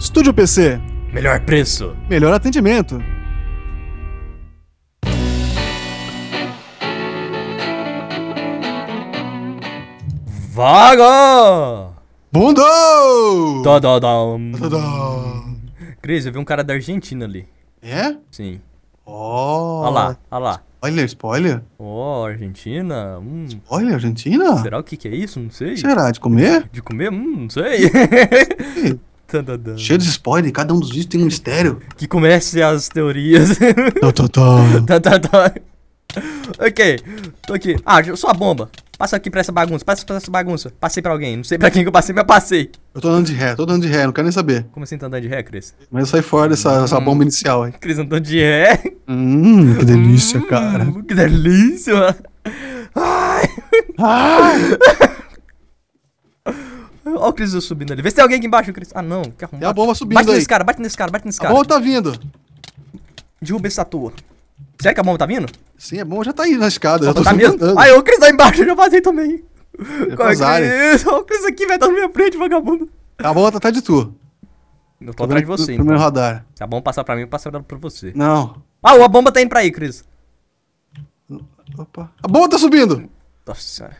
Estúdio PC. Melhor preço. Melhor atendimento. Vaga! Bundo! Dododom. Dododom. Cris, eu vi um cara da Argentina ali. É? Sim. Oh. Olha lá, olha lá. Spoiler, spoiler. Ó, oh, Argentina. Hum. Spoiler, Argentina? Será o que, que é isso? Não sei. Será? De comer? De comer? Hum, não sei. Cheio de spoiler, cada um dos vídeos tem um mistério. Que comece as teorias. Tá, tá, tá. Tá, tá, tá. Ok, tô aqui. Ah, eu sou a bomba. Passa aqui pra essa bagunça, passa pra essa bagunça. Passei pra alguém, não sei pra quem que eu passei, mas passei. Eu tô andando de ré, tô andando de ré, não quero nem saber. Como assim tá andando de ré, Cris? Mas eu saí fora dessa hum. bomba inicial, hein? Cris andando de ré. Hum, que delícia, hum, cara. Que delícia. Ai. Ai. Olha o Cris subindo ali. Vê se tem alguém aqui embaixo, Cris. Ah, não. Quer arrumar? É a bomba subindo Bate aí. nesse cara, bate nesse cara, bate nesse cara. A bomba tá vindo. Derruba essa toa. Será que a bomba tá vindo? Sim, a bomba já tá aí na escada. Já tô tá subindo. mesmo? Aí, o Cris lá tá embaixo, eu já vazei também. É Qual é, é Olha O Cris aqui, velho, tá na minha frente, vagabundo. A bomba tá atrás de tu. Eu tô, tá atrás de você, então. Primeiro radar. Se a bomba passar pra mim, eu passo pra você. Não. Ah, a bomba tá indo pra aí, Cris. Opa. A bomba tá subindo! Nossa senhora.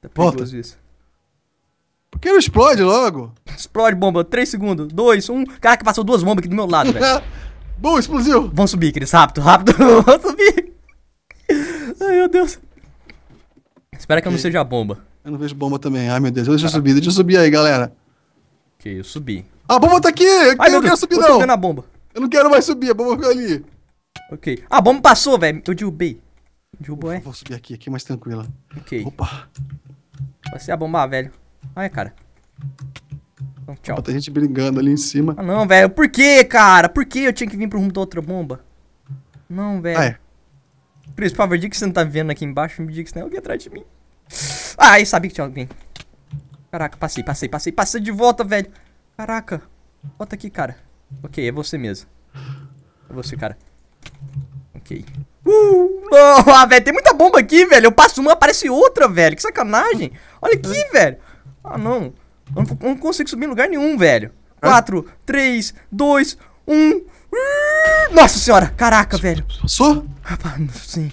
Tá Volta. isso. Por que não explode logo? Explode bomba, 3 segundos, 2, 1. Caraca, passou duas bombas aqui do meu lado, velho. Bom, explosivo. Vamos subir, Cris, rápido, rápido. Vamos subir. Ai, meu Deus. Espera que eu não seja a bomba. Eu não vejo bomba também. Ai, meu Deus. Deixa eu subir, deixa eu subir aí, galera. Ok, eu subi. A bomba tá aqui! Eu, Ai, eu não quero subir, eu não. Eu a bomba. Eu não quero mais subir, a bomba ficou ali. Ok. A bomba passou, velho. Eu derrubei. Derrubou, é? Vou subir aqui, aqui mais tranquila. Ok. Opa. Vai ser a bomba, velho. Olha, cara. Então, tchau. Tem gente brigando ali em cima. Ah, não, velho. Por que, cara? Por que eu tinha que vir pro rumo da outra bomba? Não, velho. Ah, é. Cris, por favor, diga que você não tá vendo aqui embaixo. Me diga que você tem alguém atrás de mim. Ah, eu sabia que tinha alguém. Caraca, passei, passei, passei, passei de volta, velho. Caraca. Volta aqui, cara. Ok, é você mesmo. É você, cara. Ok. Uh! Oh, velho, tem muita bomba aqui, velho. Eu passo uma, aparece outra, velho. Que sacanagem. Olha aqui, velho. Ah, não. Eu não, não consigo subir em lugar nenhum, velho. 4, 3, 2, 1. Nossa senhora, caraca, velho. Passou? Rapaz, sim.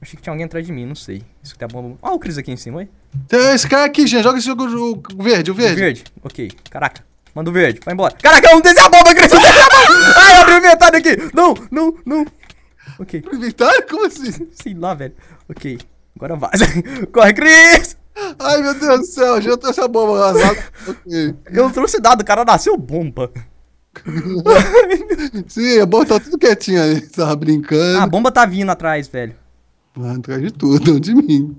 Achei que tinha alguém atrás de mim, não sei. Isso que tá bom. Olha o Cris aqui em cima, oi. Tem esse cara aqui, gente. Joga esse jogo o verde, o verde. O verde, ok. Caraca. Manda o verde, vai embora. Caraca, eu não desci a bomba, Cris, eu a bomba. Ai, abriu o inventário aqui. Não, não, não. Ok. Inventário? Como assim? Sei lá, velho. Ok, agora vaza. Corre, Cris. Ai, meu Deus do céu, já trouxe a bomba azar. okay. Eu não trouxe nada, o cara nasceu bomba. Sim, a bomba tá tudo quietinha aí, tava brincando. Ah, a bomba tá vindo atrás, velho. Ah, atrás de tudo, de mim.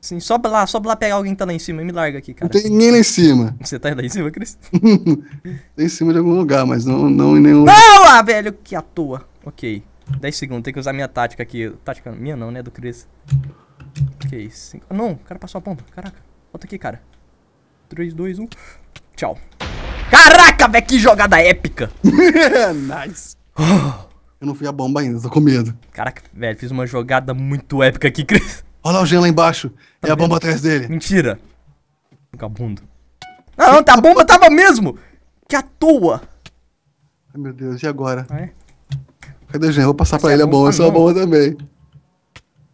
Sim, sobe lá, sobe lá pegar alguém que tá lá em cima e me larga aqui, cara. Não tem ninguém lá em cima. Você tá lá em cima, Cris? tem tá em cima de algum lugar, mas não, não em nenhum Não, ah, velho, que à toa. Ok. 10 segundos, tem que usar minha tática aqui. Tática minha não, né, do Cris. É ok, cinco. Não, o cara passou a ponta. Caraca. Volta aqui, cara. 3, 2, 1... Tchau. Caraca, velho, que jogada épica! nice. Oh. Eu não fui a bomba ainda, tô com medo. Caraca, velho, fiz uma jogada muito épica aqui, Cris. Olha lá o Jean lá embaixo. Tá é a bomba atrás dele. Mentira. Vagabundo. Ah, não, tá, a bomba tava mesmo. Que à toa. Ai, meu Deus, e agora? é? Cadê o Jean? Eu vou passar Vai pra é ele é a bomba, bomba só a bomba também.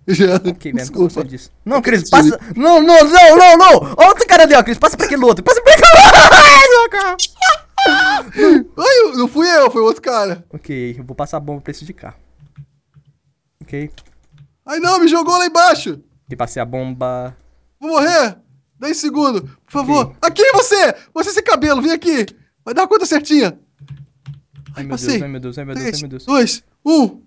Já. Ok, Bento, desculpa disso. Não, Cris, passa. Não, não, não, não, não. Olha outro cara ali, ó, Cris. Passa pra aquele outro. Passa pra aquele outro. não fui eu, foi outro cara. Ok, eu vou passar a bomba pra esse de cá. Ok. Ai não, me jogou lá embaixo. E passei a bomba. Vou morrer. 10 segundos, por favor. Okay. Aqui você! Você sem cabelo, vem aqui. Vai dar a conta certinha. Ai, ai meu passei. Deus, ai meu Deus, ai meu Deus, ai meu Deus. Dois, um.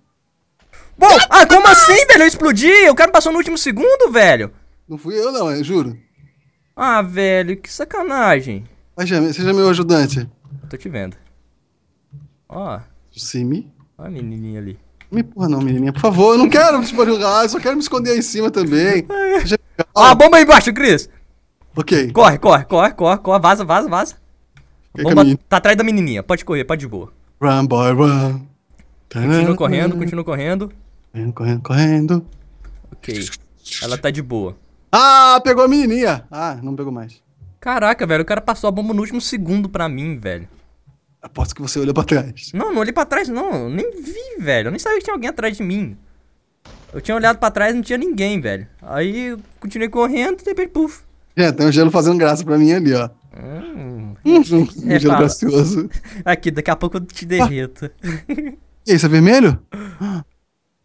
Bom, ah, como assim, velho? Eu explodi, o cara passou no último segundo, velho. Não fui eu não, eu juro. Ah, velho, que sacanagem. Seja, seja meu ajudante. Tô te vendo. Ó. simi? me? a menininha ali. Me porra não, menininha, por favor, eu não quero me jogar, ah, eu só quero me esconder aí em cima também. Ó, ah, a bomba aí embaixo, Cris. Ok. Corre, corre, corre, corre, corre, vaza, vaza, vaza. Que bomba tá atrás da menininha, pode correr, pode de boa. Run, boy, run. Continua correndo, continua correndo. Correndo, correndo, correndo. Ok. Ela tá de boa. Ah, pegou a menininha. Ah, não pegou mais. Caraca, velho, o cara passou a bomba no último segundo pra mim, velho. Aposto que você olhou pra trás. Não, não olhei pra trás, não. Eu nem vi, velho. Eu nem sabia que tinha alguém atrás de mim. Eu tinha olhado pra trás e não tinha ninguém, velho. Aí eu continuei correndo e de repente, puf. É, tem um gelo fazendo graça pra mim ali, ó. Hum, um hum, é, gelo gracioso. Aqui, daqui a pouco eu te derreto. Ah. e isso é vermelho?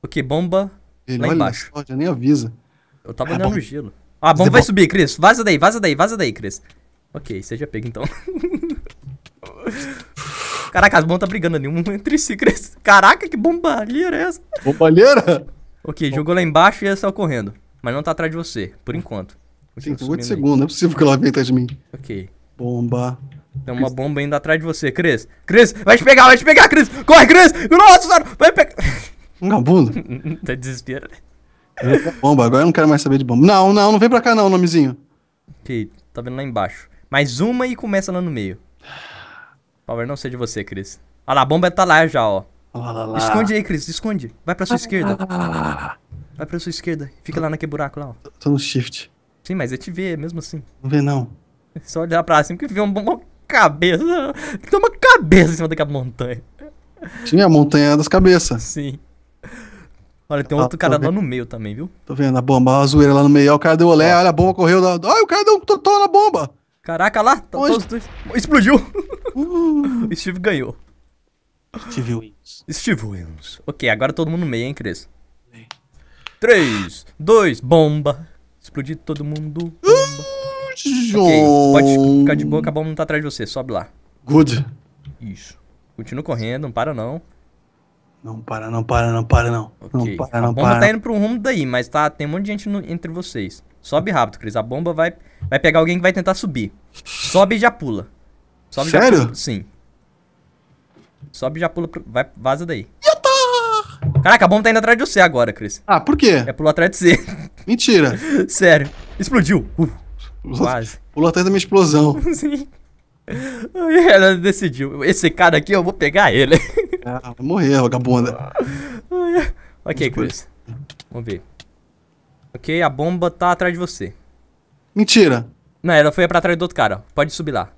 Ok, bomba Ele lá olha embaixo. Só, já nem avisa. Eu tava ah, bom. o gelo. Ah, bomba Você é vai bom. subir, Cris. Vaza daí, vaza daí, vaza daí, Cris. Ok, seja pego então. Caraca, as bombas tá brigando ali, um entre si, Cris. Caraca, que bombalheira é essa? Bombalheira? Ok, bom. jogou lá embaixo e ela saiu correndo. Mas não tá atrás de você, por enquanto. Tem 8 segundos, não é possível que ela venha atrás de mim. Ok. Bomba. Tem uma Chris. bomba ainda atrás de você, Cris. Cris, vai te pegar, vai te pegar, Cris. Corre, Cris. Nossa senhora, vai pegar. Vagabundo. tá desesperado. Bomba, agora eu não quero mais saber de bomba. Não, não, não vem pra cá não, nomezinho. Ok, tá vendo lá embaixo. Mais uma e começa lá no meio. Power, não sei de você, Cris. Olha ah lá, a bomba tá lá já, ó. Lá, lá, lá. Esconde aí, Cris, esconde. Vai pra sua ah, esquerda. Vai pra sua esquerda. Fica lá naquele buraco lá, ó. Tô no shift. Sim, mas eu é te ver, é mesmo assim. Não vê não. É só olhar pra cima que vê uma bomba cabeça. Tem uma cabeça em cima daquela montanha. Tinha a montanha das cabeças. Sim. Olha, tem outro ah, cara vendo. lá no meio também, viu? Tô vendo a bomba, a zoeira lá no meio. Olha, o cara deu olé, olha a bomba correu lá. Olha, o cara deu um totó na bomba. Caraca, lá, tá todos dois. Explodiu. Uh. Steve ganhou. Steve Williams. Steve Williams. Ok, agora todo mundo no meio, hein, Cris? 3, 2, bomba. Explodir todo mundo. Bomba. Uh, ok, pode ficar de boa que a bomba não tá atrás de você. Sobe lá. Good. Isso. Continua correndo, não para não. Não para, não para, não para, não. Okay. Não tá para, não a bomba para. tá indo pro um rumo daí, mas tá, tem um monte de gente no, entre vocês. Sobe rápido, Cris. A bomba vai, vai pegar alguém que vai tentar subir. Sobe e já pula. Sobe Sério? Já pula. Sim. Sobe e já pula. Pro, vai, vaza daí. Caraca, a bomba tá indo atrás de você agora, Cris. Ah, por quê? É pular atrás de você. Mentira. Sério. Explodiu. Uh, quase. Pulou atrás da minha explosão. Sim. Ela decidiu. Esse cara aqui, eu vou pegar ele. Ah, morreu, vagabunda. ok, Chris Vamos ver. Ok, a bomba tá atrás de você. Mentira. Não, ela foi pra trás do outro cara. Pode subir lá.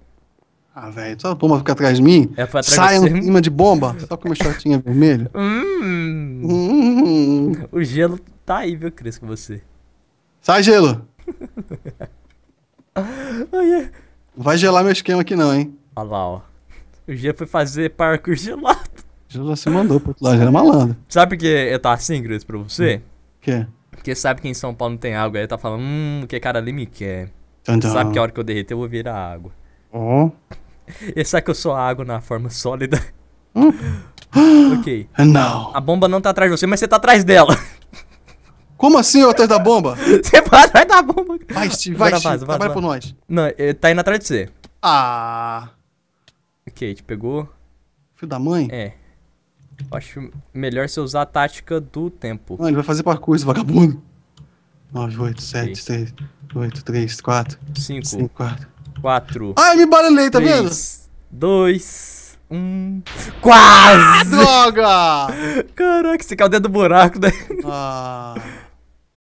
Ah, velho, só a bomba fica atrás de mim. Ela foi atrás sai de você. cima de bomba, só com uma shortinha vermelha. Hum. Hum. O gelo tá aí, viu, Cris, com você. Sai, gelo! oh, yeah. É. Não vai gelar meu esquema aqui não, hein? Olha lá, ó. O G foi fazer parkour gelado. Jesus já se mandou pro outro lado, já era malandro. Sabe que eu tá assim, Cris, pra você? Hum. Que? Porque sabe que em São Paulo não tem água, aí tá falando, hum, que cara ali me quer. Então. Sabe que a hora que eu derreter eu vou virar água. Ó. Oh. E sabe que eu sou água na forma sólida? Hum. ok. Não. A bomba não tá atrás de você, mas você tá atrás dela. Como assim eu atrás da bomba? Você vai tá atrás da bomba. Vai, Steve, vai, vai, Steve. por nós. Não, ele tá indo atrás de você. Ah. Ok, te pegou. Filho da mãe? É. Acho melhor você usar a tática do tempo. Não, ele vai fazer parkour, esse vagabundo. 9, 8, 7, 6, 8, 3, 4, 5, 5 4. 4. Ah, eu me baralhei, tá 3, vendo? 2, 1. Quase! Ah, droga! Caraca, você caiu dentro do buraco daí. Né? Ah.